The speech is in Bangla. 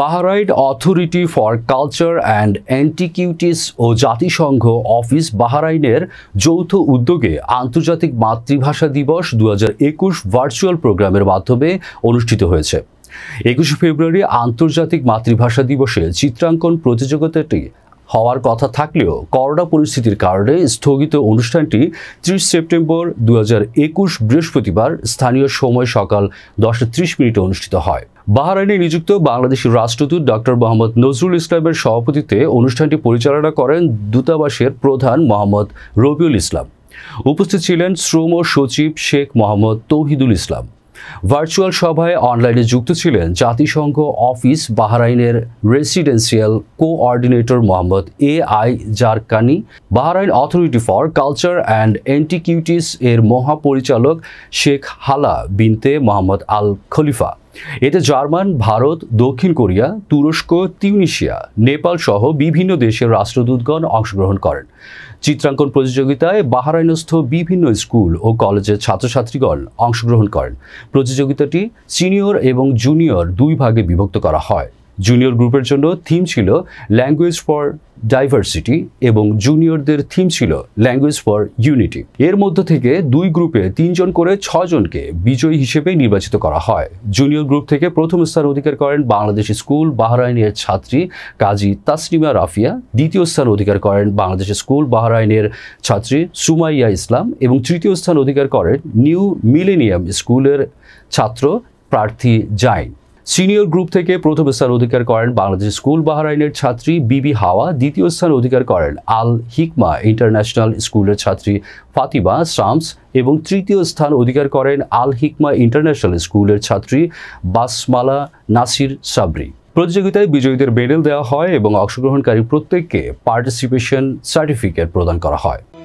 বাহরাইট authority for culture and antiquities ও জাতিসংঘ অফিস বাহরাইনের যৌথ উদ্যোগে আন্তর্জাতিক মাতৃভাষা দিবস দু ভার্চুয়াল প্রোগ্রামের মাধ্যমে অনুষ্ঠিত হয়েছে একুশে ফেব্রুয়ারি আন্তর্জাতিক মাতৃভাষা দিবসে চিত্রাঙ্কন প্রতিযোগিতাটি হওয়ার কথা থাকলেও করোনা পরিস্থিতির কারণে স্থগিত অনুষ্ঠানটি ত্রিশ সেপ্টেম্বর দু বৃহস্পতিবার স্থানীয় সময় সকাল দশটা ত্রিশ মিনিটে অনুষ্ঠিত হয় বাহারাইনে নিযুক্ত বাংলাদেশের রাষ্ট্রদূত ডক্টর মোহাম্মদ নজরুল ইসলামের সভাপতিত্বে অনুষ্ঠানটি পরিচালনা করেন দূতাবাসের প্রধান মোহাম্মদ রবিউল ইসলাম উপস্থিত ছিলেন শ্রম সচিব শেখ মোহাম্মদ তৌহিদুল ইসলাম ভার্চুয়াল সভায় অনলাইনে যুক্ত ছিলেন জাতিসংঘ অফিস বাহরাইনের residential coordinator Mohammad A I Zarkani Bahrain authority for culture and antiquities এর মহাপরিচালক শেখ হালা বিনতে মোহাম্মদ আল খলিফা এতে জার্মান ভারত দক্ষিণ কোরিয়া তুরস্ক তিউনিশিয়া নেপাল সহ বিভিন্ন দেশের রাষ্ট্রদূতগণ অংশগ্রহণ করেন চিত্রাঙ্কন প্রতিযোগিতায় বাহারাইনস্থ বিভিন্ন স্কুল ও কলেজের ছাত্রছাত্রীগণ অংশগ্রহণ করেন প্রতিযোগিতাটি সিনিয়র এবং জুনিয়র দুই ভাগে বিভক্ত করা হয় জুনিয়র গ্রুপের জন্য থিম ছিল ল্যাঙ্গুয়েজ ফর ডাইভার্সিটি এবং জুনিয়রদের থিম ছিল ল্যাঙ্গুয়েজ ফর ইউনিটি এর মধ্য থেকে দুই গ্রুপে তিনজন করে ছজনকে বিজয়ী হিসেবে নির্বাচিত করা হয় জুনিয়র গ্রুপ থেকে প্রথম স্থান অধিকার করেন বাংলাদেশ স্কুল বাহরাইনের ছাত্রী কাজী তাসলিমা রাফিয়া দ্বিতীয় স্থান অধিকার করেন বাংলাদেশ স্কুল বাহরাইনের ছাত্রী সুমাইয়া ইসলাম এবং তৃতীয় স্থান অধিকার করেন নিউ মিলেনিয়াম স্কুলের ছাত্র প্রার্থী জাইন সিনিয়র গ্রুপ থেকে প্রথম স্থান অধিকার করেন বাংলাদেশ স্কুল বাহারাইনের ছাত্রী বিবি হাওয়া দ্বিতীয় স্থান অধিকার করেন আল হিকমা ইন্টারন্যাশনাল স্কুলের ছাত্রী ফাতিমা শামস এবং তৃতীয় স্থান অধিকার করেন আল হিকমা ইন্টারন্যাশনাল স্কুলের ছাত্রী বাসমালা নাসির সাবরি প্রতিযোগিতায় বিজয়ীদের মেডেল দেওয়া হয় এবং অংশগ্রহণকারী প্রত্যেককে পার্টিসিপেশন সার্টিফিকেট প্রদান করা হয়